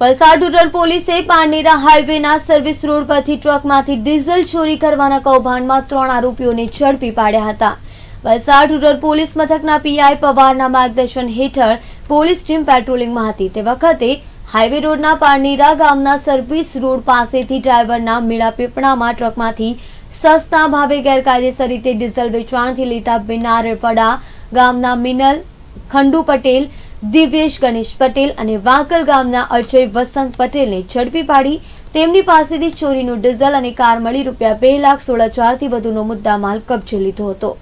Valsad rural પોલીસે Parnera હાઈવેના service road પરથી ટ્રકમાંથી diesel ચોરી કરવાના કૌભાંડમાં ત્રણ આરોપીઓને ઝડપી પાડ્યા હતા વલસાડ રૂરલ પોલીસ મથકના પીઆઈ પવારના માર્ગદર્શન હેઠળ પોલીસ ટીમ પેટ્રોલિંગમાં હતી તે વખતે હાઈવે રોડના પારનેરા ગામના સર્વિસ રોડ પાસેથી ડ્રાઈવરના મેળા પીપળામાં ટ્રકમાંથી સસ્તા ભાવે ગેરકાયદેસર રીતે ડીઝલ વેચવાણથી લીધા બિનારપડા ગામના મિનલ ખંડુ પટેલ દિવ્યેશ ગણેશ પટેલ અને વાંકલ ગામના અજય વસંત પટેલને ઝડપી પાડી તેમની પાસેથી ચોરીનું ડીઝલ અને કાર મળી રૂપિયા બે લાખ સોળ હજારથી વધુનો મુદ્દામાલ કબજે લીધો હતો